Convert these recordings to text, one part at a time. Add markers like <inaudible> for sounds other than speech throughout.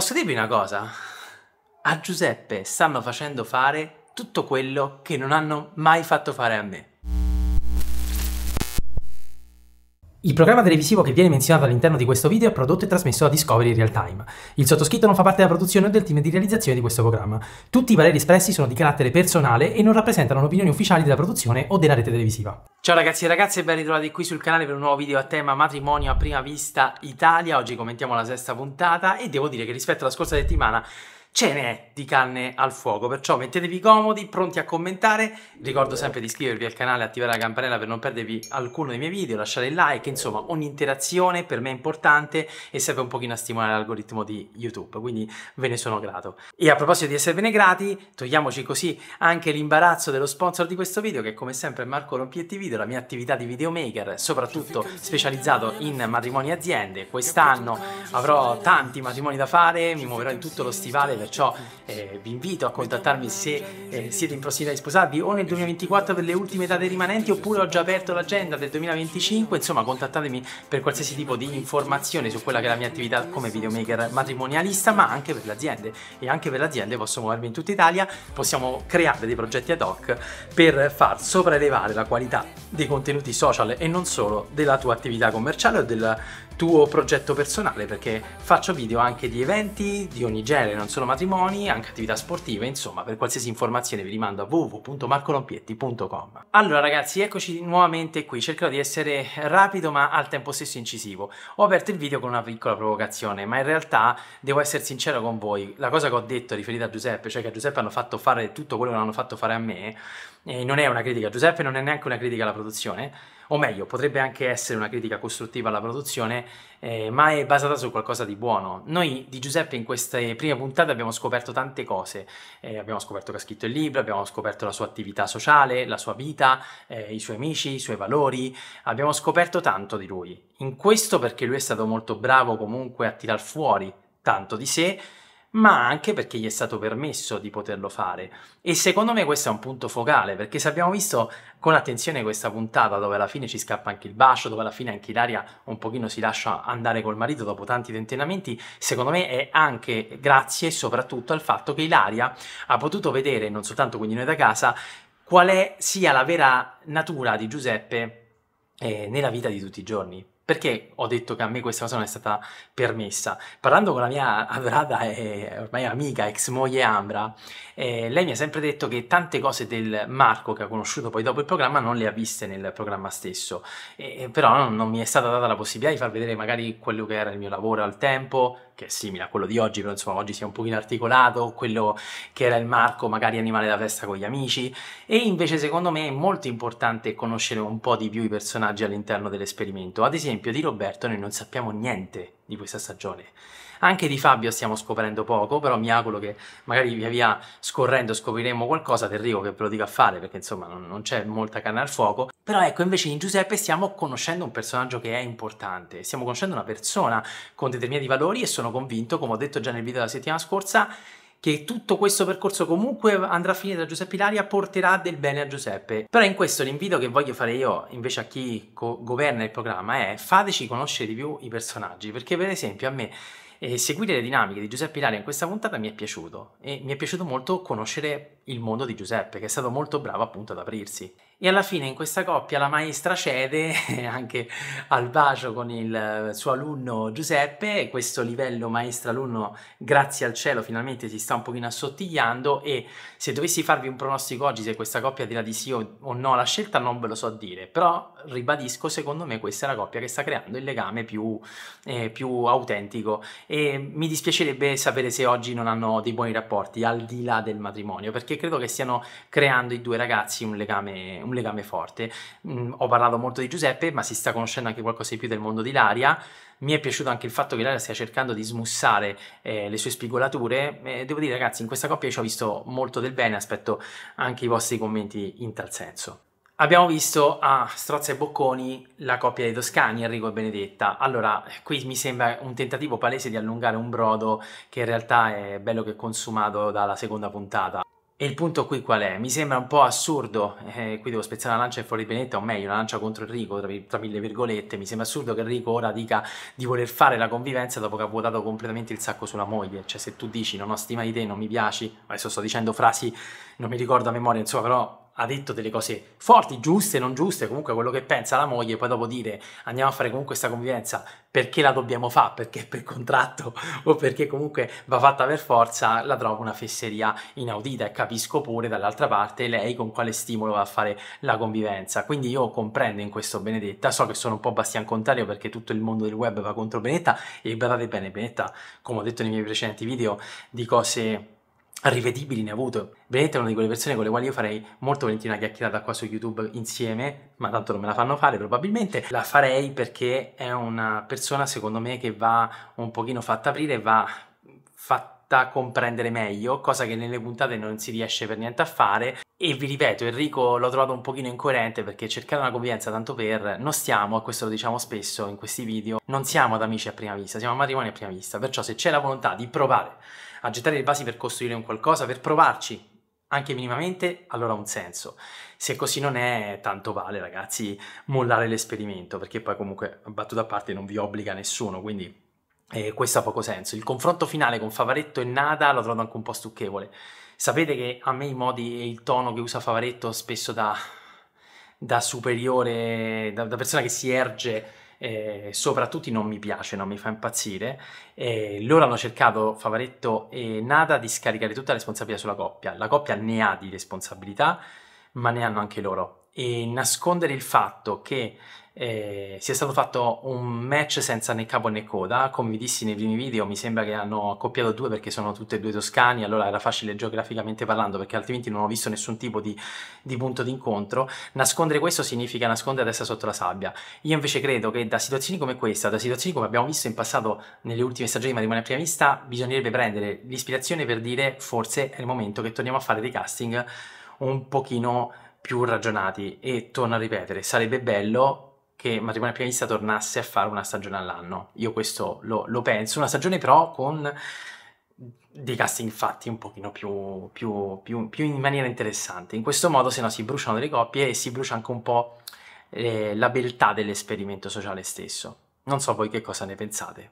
Posso dirvi una cosa? A Giuseppe stanno facendo fare tutto quello che non hanno mai fatto fare a me. Il programma televisivo che viene menzionato all'interno di questo video è prodotto e trasmesso da Discovery Real Time. Il sottoscritto non fa parte della produzione o del team di realizzazione di questo programma. Tutti i valori espressi sono di carattere personale e non rappresentano opinioni ufficiali della produzione o della rete televisiva. Ciao ragazzi e ragazze, ben ritrovati qui sul canale per un nuovo video a tema matrimonio a prima vista Italia. Oggi commentiamo la sesta puntata e devo dire che rispetto alla scorsa settimana ce n'è di canne al fuoco, perciò mettetevi comodi, pronti a commentare, ricordo sempre di iscrivervi al canale, attivare la campanella per non perdervi alcuno dei miei video, lasciare il like, insomma ogni interazione per me è importante e serve un pochino a stimolare l'algoritmo di YouTube, quindi ve ne sono grato. E a proposito di esservene grati, togliamoci così anche l'imbarazzo dello sponsor di questo video che come sempre è Marco Rompietti Video, la mia attività di videomaker, soprattutto specializzato in matrimoni e aziende, quest'anno avrò tanti matrimoni da fare, mi muoverò in tutto lo stivale perciò eh, vi invito a contattarmi se eh, siete in prossimità di sposarvi o nel 2024 per le ultime date rimanenti oppure ho già aperto l'agenda del 2025, insomma contattatemi per qualsiasi tipo di informazione su quella che è la mia attività come videomaker matrimonialista, ma anche per le aziende e anche per le aziende posso muovermi in tutta Italia, possiamo creare dei progetti ad hoc per far sopraelevare la qualità dei contenuti social e non solo della tua attività commerciale o del tuo progetto personale perché faccio video anche di eventi di ogni genere, non solo matrimoni, anche attività sportive, insomma per qualsiasi informazione vi rimando a www.marcolompietti.com Allora ragazzi eccoci nuovamente qui, cercherò di essere rapido ma al tempo stesso incisivo. Ho aperto il video con una piccola provocazione ma in realtà devo essere sincero con voi, la cosa che ho detto riferita a Giuseppe, cioè che a Giuseppe hanno fatto fare tutto quello che non hanno fatto fare a me, eh, non è una critica a Giuseppe, non è neanche una critica alla produzione, o meglio, potrebbe anche essere una critica costruttiva alla produzione, eh, ma è basata su qualcosa di buono. Noi di Giuseppe in queste prime puntate abbiamo scoperto tante cose, eh, abbiamo scoperto che ha scritto il libro, abbiamo scoperto la sua attività sociale, la sua vita, eh, i suoi amici, i suoi valori, abbiamo scoperto tanto di lui. In questo perché lui è stato molto bravo comunque a tirar fuori tanto di sé ma anche perché gli è stato permesso di poterlo fare. E secondo me questo è un punto focale, perché se abbiamo visto con attenzione questa puntata dove alla fine ci scappa anche il bacio, dove alla fine anche Ilaria un pochino si lascia andare col marito dopo tanti tentennamenti, secondo me è anche grazie soprattutto al fatto che Ilaria ha potuto vedere, non soltanto quindi noi da casa, qual è sia la vera natura di Giuseppe eh, nella vita di tutti i giorni. Perché ho detto che a me questa cosa non è stata permessa? Parlando con la mia <laughs> Avrada, e ormai amica, ex moglie Ambra, eh, lei mi ha sempre detto che tante cose del Marco che ha conosciuto poi dopo il programma non le ha viste nel programma stesso, eh, però non, non mi è stata data la possibilità di far vedere magari quello che era il mio lavoro al tempo, che è simile a quello di oggi, però insomma oggi si è un pochino articolato, quello che era il Marco magari animale da festa con gli amici, e invece secondo me è molto importante conoscere un po' di più i personaggi all'interno dell'esperimento, ad esempio esempio di Roberto noi non sappiamo niente di questa stagione. Anche di Fabio stiamo scoprendo poco, però mi auguro che magari via via scorrendo scopriremo qualcosa del che ve lo dica a fare, perché insomma non, non c'è molta canna al fuoco. Però ecco, invece in Giuseppe stiamo conoscendo un personaggio che è importante, stiamo conoscendo una persona con determinati valori e sono convinto, come ho detto già nel video della settimana scorsa, che tutto questo percorso comunque andrà a finire da Giuseppe Ilaria porterà del bene a Giuseppe. Però in questo l'invito che voglio fare io invece a chi co- governa il programma è fateci conoscere di più i personaggi, perché per esempio a me eh, seguire le dinamiche di Giuseppe Ilaria in questa puntata mi è piaciuto e mi è piaciuto molto conoscere il mondo di Giuseppe, che è stato molto bravo appunto ad aprirsi e alla fine in questa coppia la maestra cede <laughs> anche al bacio con il suo alunno Giuseppe questo livello maestra-alunno grazie al cielo finalmente si sta un pochino assottigliando e se dovessi farvi un pronostico oggi se questa coppia dirà di sì o no la scelta non ve lo so dire però ribadisco secondo me questa è la coppia che sta creando il legame più, eh, più autentico e mi dispiacerebbe sapere se oggi non hanno dei buoni rapporti al di là del matrimonio perché credo che stiano creando i due ragazzi un legame un legame forte. Mm, ho parlato molto di Giuseppe, ma si sta conoscendo anche qualcosa di più del mondo di Laria. Mi è piaciuto anche il fatto che Laria stia cercando di smussare eh, le sue spigolature. Eh, devo dire, ragazzi, in questa coppia ci ho visto molto del bene, aspetto anche i vostri commenti in tal senso. Abbiamo visto a Strozza e Bocconi la coppia dei Toscani, Enrico e Benedetta. Allora, qui mi sembra un tentativo palese di allungare un brodo che in realtà è bello che consumato dalla seconda puntata. E il punto qui qual è? Mi sembra un po' assurdo, eh, qui devo spezzare la lancia fuori Benetta, o meglio, la lancia contro Enrico, tra, tra, mille virgolette, mi sembra assurdo che Enrico ora dica di voler fare la convivenza dopo che ha vuotato completamente il sacco sulla moglie, cioè se tu dici non ho stima di te, non mi piaci, adesso sto dicendo frasi, non mi ricordo a memoria, insomma, però ha detto delle cose forti, giuste, non giuste, comunque quello che pensa la moglie, poi dopo dire andiamo a fare comunque questa convivenza perché la dobbiamo fare, perché per contratto <laughs> o perché comunque va fatta per forza, la trovo una fesseria inaudita e capisco pure dall'altra parte lei con quale stimolo va a fare la convivenza. Quindi io comprendo in questo Benedetta, so che sono un po' bastian contrario perché tutto il mondo del web va contro Benetta e guardate bene, Benetta, come ho detto nei miei precedenti video, di cose rivedibili ne ha avuto. Vedete è una di quelle persone con le quali io farei molto volentieri una chiacchierata qua su YouTube insieme, ma tanto non me la fanno fare probabilmente. La farei perché è una persona secondo me che va un pochino fatta aprire, va fatta fatta comprendere meglio, cosa che nelle puntate non si riesce per niente a fare. E vi ripeto, Enrico l'ho trovato un pochino incoerente perché cercare una convivenza tanto per non stiamo, e questo lo diciamo spesso in questi video, non siamo ad amici a prima vista, siamo a matrimoni a prima vista. Perciò se c'è la volontà di provare a gettare le basi per costruire un qualcosa, per provarci anche minimamente, allora ha un senso. Se così non è, tanto vale, ragazzi, mollare l'esperimento, perché poi comunque, battuta a parte, non vi obbliga nessuno, quindi eh, questo ha poco senso. Il confronto finale con Favaretto e Nada lo trovo anche un po' stucchevole. Sapete che a me i modi e il tono che usa Favaretto spesso da, da superiore, da, da, persona che si erge eh, soprattutto non mi piace, non mi fa impazzire. Eh, loro hanno cercato, Favaretto e Nada, di scaricare tutta la responsabilità sulla coppia. La coppia ne ha di responsabilità, ma ne hanno anche loro e nascondere il fatto che eh, sia stato fatto un match senza né capo né coda, come vi dissi nei primi video mi sembra che hanno accoppiato due perché sono tutte e due toscani, allora era facile geograficamente parlando perché altrimenti non ho visto nessun tipo di, di punto d'incontro, nascondere questo significa nascondere adesso sotto la sabbia, io invece credo che da situazioni come questa, da situazioni come abbiamo visto in passato nelle ultime stagioni di Matrimonio a Prima Vista, bisognerebbe prendere l'ispirazione per dire forse è il momento che torniamo a fare dei casting un pochino più ragionati e torno a ripetere, sarebbe bello che Matrimonio Pianista tornasse a fare una stagione all'anno. Io questo lo, lo penso, una stagione però con dei casting fatti un pochino più, più, più, più, in maniera interessante. In questo modo, se no, si bruciano delle coppie e si brucia anche un po' eh, la beltà dell'esperimento sociale stesso. Non so voi che cosa ne pensate,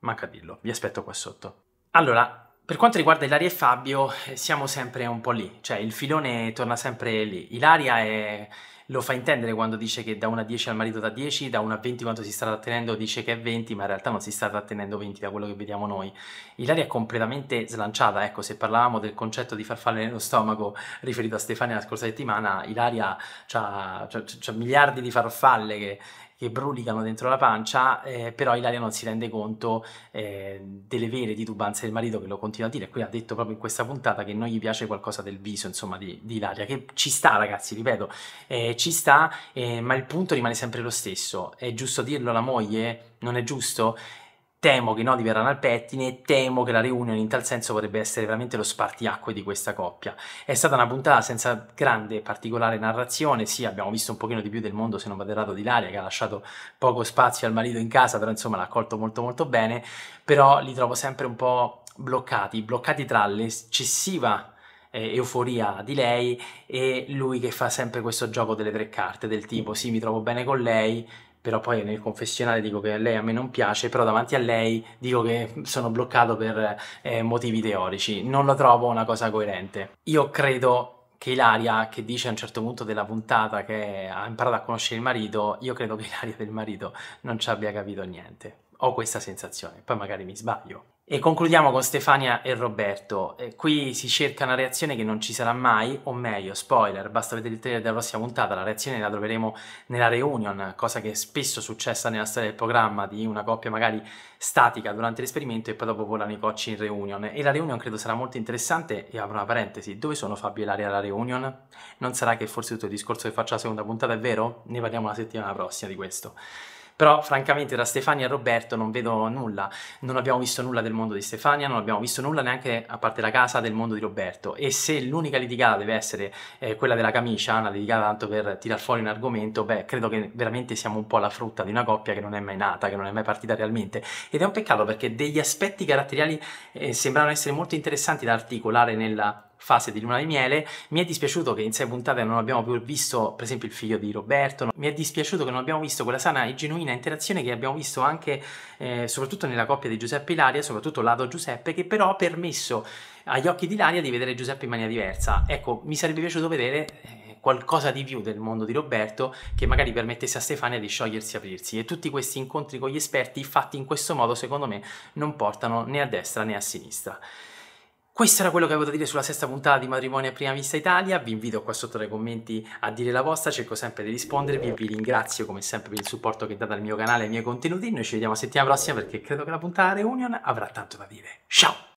manca a dirlo, vi aspetto qua sotto. Allora, per quanto riguarda Ilaria e Fabio, eh, siamo sempre un po' lì, cioè il filone torna sempre lì. Ilaria è... lo fa intendere quando dice che da 1 a 10 al marito da 10, da 1 a 20 quando si sta trattenendo dice che è 20, ma in realtà non si sta trattenendo 20 da quello che vediamo noi. Ilaria è completamente slanciata, ecco, se parlavamo del concetto di farfalle nello stomaco riferito a Stefania la scorsa settimana, Ilaria ha miliardi di farfalle che che brulicano dentro la pancia, eh, però Ilaria non si rende conto eh, delle vere titubanze del marito che lo continua a dire. Qui ha detto proprio in questa puntata che non gli piace qualcosa del viso, insomma, di, di Ilaria, che ci sta, ragazzi, ripeto, eh, ci sta, eh, ma il punto rimane sempre lo stesso. È giusto dirlo alla moglie? Non è giusto? temo che i nodi verranno al pettine e temo che la reunion in tal senso potrebbe essere veramente lo spartiacque di questa coppia. È stata una puntata senza grande particolare narrazione, sì abbiamo visto un pochino di più del mondo se non vado errato di Laria che ha lasciato poco spazio al marito in casa, però insomma l'ha accolto molto molto bene, però li trovo sempre un po' bloccati, bloccati tra l'eccessiva eh, euforia di lei e lui che fa sempre questo gioco delle tre carte del tipo sì mi trovo bene con lei, però poi nel confessionale dico che lei a me non piace, però davanti a lei dico che sono bloccato per eh, motivi teorici. Non lo trovo una cosa coerente. Io credo che Ilaria, che dice a un certo punto della puntata che ha imparato a conoscere il marito, io credo che Ilaria del marito non ci abbia capito niente. Ho questa sensazione, poi magari mi sbaglio. E concludiamo con Stefania e Roberto. Eh, qui si cerca una reazione che non ci sarà mai, o meglio, spoiler, basta vedere il trailer della prossima puntata, la reazione la troveremo nella reunion, cosa che è spesso successa nella storia del programma di una coppia magari statica durante l'esperimento e poi dopo volano i cocci in reunion. E la reunion credo sarà molto interessante e apro una parentesi, dove sono Fabio e Laria alla reunion? Non sarà che forse tutto il discorso che faccio alla seconda puntata è vero? Ne parliamo la settimana prossima di questo. Però francamente da Stefania e Roberto non vedo nulla, non abbiamo visto nulla del mondo di Stefania, non abbiamo visto nulla neanche a parte la casa del mondo di Roberto e se l'unica litigata deve essere eh, quella della camicia, una litigata tanto per tirar fuori un argomento, beh credo che veramente siamo un po' la frutta di una coppia che non è mai nata, che non è mai partita realmente ed è un peccato perché degli aspetti caratteriali eh, sembrano essere molto interessanti da articolare nella fase di luna di miele. Mi è dispiaciuto che in sei puntate non abbiamo più visto, per esempio, il figlio di Roberto. Mi è dispiaciuto che non abbiamo visto quella sana e genuina interazione che abbiamo visto anche, eh, soprattutto nella coppia di Giuseppe e Ilaria, soprattutto lato Giuseppe, che però ha permesso agli occhi di Ilaria di vedere Giuseppe in maniera diversa. Ecco, mi sarebbe piaciuto vedere. Eh, qualcosa di più del mondo di Roberto che magari permettesse a Stefania di sciogliersi e aprirsi e tutti questi incontri con gli esperti fatti in questo modo secondo me non portano né a destra né a sinistra. Questo era quello che avevo da dire sulla sesta puntata di Matrimonio a Prima Vista Italia, vi invito qua sotto nei commenti a dire la vostra, cerco sempre di rispondervi, vi ringrazio come sempre per il supporto che date al mio canale e ai miei contenuti, noi ci vediamo settimana prossima perché credo che la puntata Reunion avrà tanto da dire. Ciao!